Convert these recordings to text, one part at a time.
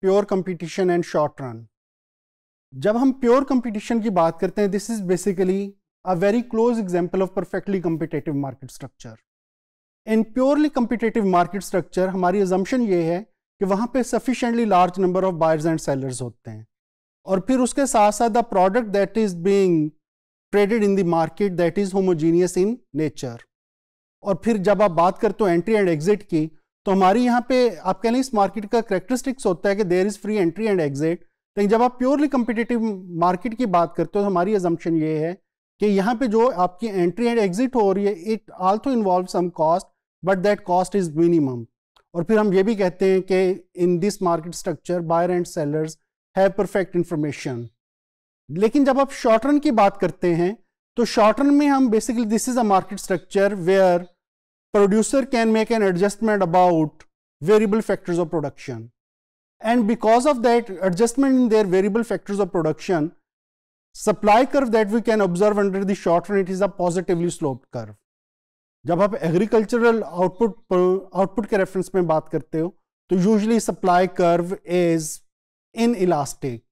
Pure competition and short run जब हम pure competition की बात करते हैं this is basically a very close example of perfectly competitive market structure in purely competitive market structure हमारी assumption ये है कि वहाँ पे sufficiently large number of buyers and sellers होते हैं और फिर उसके साथ साथ the product that is being traded in the market that is homogeneous in nature और फिर जब आप बात करते हो एंट्री एंड एग्जिट की तो हमारी यहाँ पे आप कह लें इस मार्केट का करेक्टरिस्टिक्स होता है कि there is free entry and exit लेकिन जब आप प्योरली कंपिटेटिव मार्केट की बात करते हो तो हमारी एजम्पन ये है कि यहाँ पे जो आपकी एंट्री एंड एग्जिट हो रही है it also involve some cost but that cost is minimum और फिर हम ये भी कहते हैं कि in this market structure buyer and sellers have perfect information लेकिन जब आप शॉर्ट रन की बात करते हैं तो शॉर्ट रन में हम basically this is a market structure where producer can make an adjustment about variable factors of production. And because of that adjustment in their variable factors of production, supply curve that we can observe under the short run, it is a positively sloped curve. jab aap agricultural output output ke reference mein baat karte ho to usually supply curve is inelastic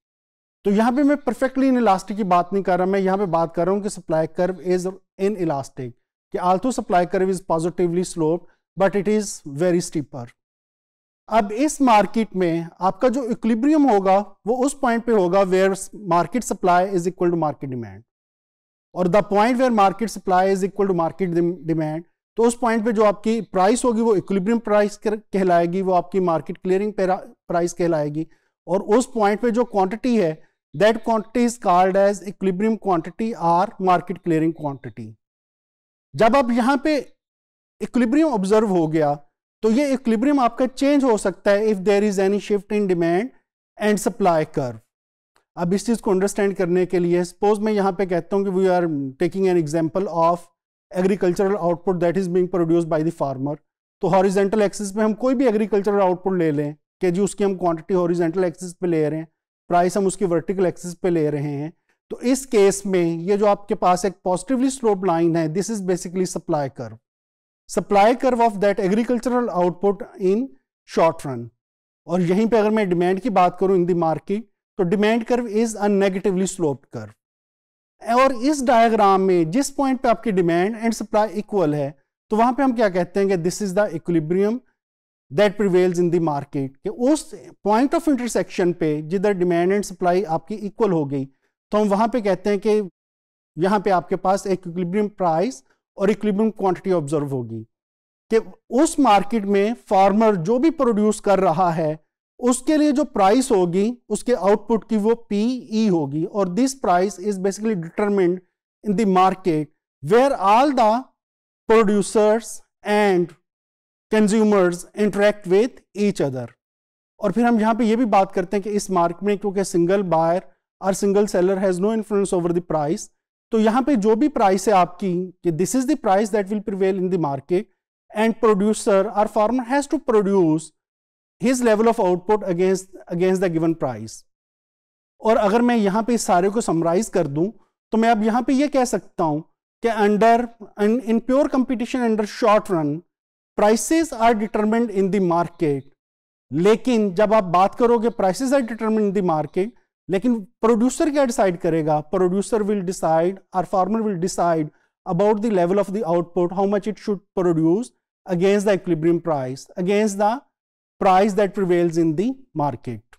तो यहाँ पे मैं perfectly in elastic की बात नहीं कर रहा मैं यहाँ पे बात कर रहा हूँ कि supply curve is inelastic कि although supply curve is positively slope but it is very steeper अब इस मार्केट में आपका जो इक्विलिब्रियम होगा वो उस पॉइंट पे होगा where market supply is equal to market demand और the point where market supply is equal to market demand तो उस पॉइंट पे जो आपकी प्राइस होगी वो इक्विलिब्रियम प्राइस कहलाएगी वो आपकी मार्केट क्लियरिंग प्राइस कहलाएगी और उस पॉइंट पे जो क्वांटिटी है that quantity is called as equilibrium quantity or market clearing quantity जब आप यहां पे इक्विब्रियम ऑब्जर्व हो गया तो ये इक्विब्रियम आपका चेंज हो सकता है if there is any shift in demand and supply curve अब इस चीज को अंडरस्टैंड करने के लिए सपोज मैं यहां पे कहता हूँ कि we are taking an example of agricultural output that is being produce by the farmer तो हॉरिजेंटल एक्सिस पे हम कोई भी एग्रीकल्चरल आउटपुट ले लें कि जी उसकी हम क्वांटिटी हॉरिजेंटल एक्सिस पे ले रहे हैं प्राइस हम उसकी वर्टिकल एक्सिस पे ले रहे हैं तो इस केस में ये जो आपके पास एक पॉजिटिवली स्लोप लाइन है दिस इज बेसिकली सप्लाई कर supply curve of that agricultural output in short run और यहीं पे अगर मैं डिमांड की बात करूं इन दी मार्केट तो demand curve is a negatively slope curve और इस डायग्राम में जिस पॉइंट पे आपकी डिमांड एंड सप्लाई इक्वल है तो वहां पे हम क्या कहते हैं कि this is the equilibrium that prevails in the market उस पॉइंट ऑफ इंटरसेक्शन पे जिधर डिमांड एंड सप्लाई आपकी इक्वल हो गई तो हम वहां पे कहते हैं कि यहां पे आपके पास एक इक्विलिब्रियम प्राइस और इक्विलिब्रियम क्वांटिटी ऑब्जर्व होगी कि उस मार्केट में फार्मर जो भी प्रोड्यूस कर रहा है उसके लिए जो प्राइस होगी उसके आउटपुट की वो पी ई e होगी और this price is basically determined in the market where all the producers and consumers interact with each other और फिर हम यहाँ पे ये भी बात करते हैं कि इस मार्केट में क्योंकि single buyer or single seller has no influence over the price तो यहाँ पे जो भी प्राइस है आपकी कि this is the price that will prevail in the market and producer or farmer has to produce his level of output against against the given price और अगर मैं यहाँ पे सारे को समराइज कर दूँ तो मैं अब यहाँ पे ये यह कह सकता हूँ कि under in pure competition under short run prices are determined in the market लेकिन जब आप बात करोगे prices are determined in the market लेकिन प्रोड्यूसर क्या डिसाइड करेगा producer will decide or farmer will decide about the level of the output how much it should produce against the equilibrium price against the price that prevails in the market